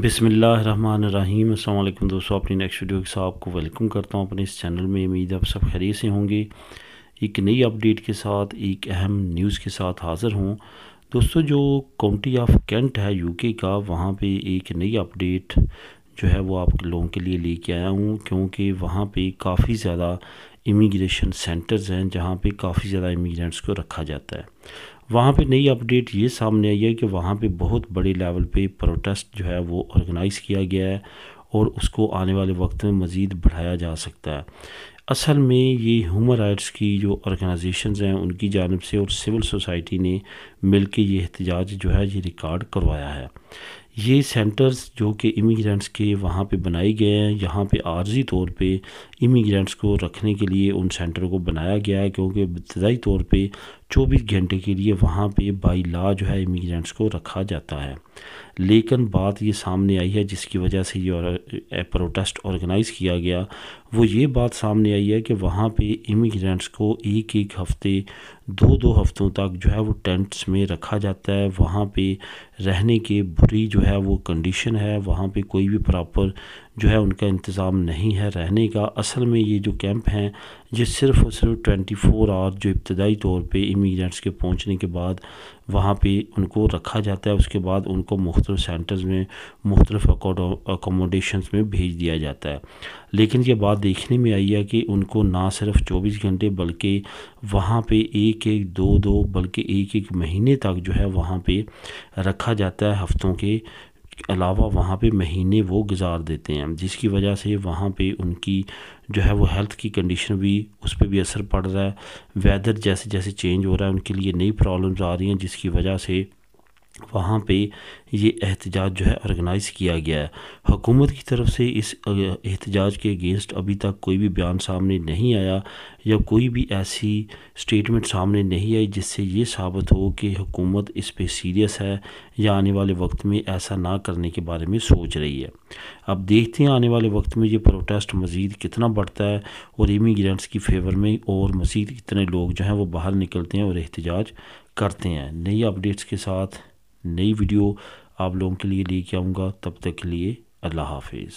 बिसमीम् अल्लाम दोस्तों अपनी नेक्स्ट वीडियो के साथ आपको वेलकम करता हूँ अपने इस चैनल में उम्मीद आप सब खैरियत से होंगे एक नई अपडेट के साथ एक अहम न्यूज़ के साथ हाज़िर हूँ दोस्तों जो काउंटी ऑफ कैंट है यूके का वहाँ पे एक नई अपडेट जो है वो आप लोगों के लिए लेके आया हूँ क्योंकि वहाँ पे काफ़ी ज़्यादा इमिग्रेशन सेंटर्स हैं जहाँ पे काफ़ी ज़्यादा इमिग्रेंट्स को रखा जाता है वहाँ पे नई अपडेट ये सामने आई है कि वहाँ पे बहुत बड़े लेवल पे प्रोटेस्ट जो है वो ऑर्गेनाइज़ किया गया है और उसको आने वाले वक्त में मज़ीद बढ़ाया जा सकता है असल में ये ह्यूमन राइट्स की जो ऑर्गेनाइजेशन हैं उनकी जानब से और सिविल सोसाइटी ने मिल के ये एहतजाज जो है ये रिकॉर्ड करवाया है ये सेंटर्स जो कि इमिग्रेंट्स के वहाँ पे बनाए गए हैं यहाँ पे आर्जी तौर पे इमिग्रेंट्स को रखने के लिए उन सेंटर को बनाया गया है क्योंकि इब्तदाई तौर पे 24 घंटे के लिए वहाँ पे बाई ला जो है इमिग्रेंट्स को रखा जाता है लेकिन बात ये सामने आई है जिसकी वजह से ये प्रोटेस्ट ऑर्गेनाइज़ किया गया वो ये बात सामने आई है कि वहाँ पर इमिग्रेंट्स को एक एक हफ़्ते दो दो हफ्तों तक जो है वो टेंट्स में रखा जाता है वहाँ पे रहने के बुरी जो है वो कंडीशन है वहाँ पे कोई भी प्रॉपर जो है उनका इंतज़ाम नहीं है रहने का असल में ये जो कैंप हैं ये सिर्फ़ और सिर्फ ट्वेंटी फ़ोर आवर जो इब्तदाई तौर पर इमीग्रेंट्स के पहुँचने के बाद वहाँ पर उनको रखा जाता है उसके बाद उनको मुख्तु सेंटर्स में मुख्तलिफ अकोमोडेशन में भेज दिया जाता है लेकिन ये बात देखने में आई है कि उनको ना सिर्फ चौबीस घंटे बल्कि वहाँ पर एक एक दो दो बल्कि एक एक महीने तक जो है वहाँ पर रखा जाता है हफ्तों के अलावा वहाँ पे महीने वो गुजार देते हैं जिसकी वजह से वहाँ पे उनकी जो है वो हेल्थ की कंडीशन भी उस पर भी असर पड़ रहा है वेदर जैसे जैसे चेंज हो रहा है उनके लिए नई प्रॉब्लम्स आ रही हैं जिसकी वजह से वहाँ पे ये एहतजाज जो है ऑर्गेनाइज़ किया गया है हुकूमत की तरफ से इस एहतजाज के अगेंस्ट अभी तक कोई भी बयान सामने नहीं आया या कोई भी ऐसी स्टेटमेंट सामने नहीं आई जिससे ये साबित हो कि हुकूमत इस पे सीरियस है या आने वाले वक्त में ऐसा ना करने के बारे में सोच रही है अब देखते हैं आने वाले वक्त में ये प्रोटेस्ट मज़ीद कितना बढ़ता है और इमीग्रेंट्स की फेवर में और मज़ीद कितने लोग जो हैं वो बाहर निकलते हैं और एहतजाज करते हैं नई अपडेट्स के साथ नई वीडियो आप लोगों के लिए लेके आऊँगा तब तक के लिए अल्लाह हाफिज़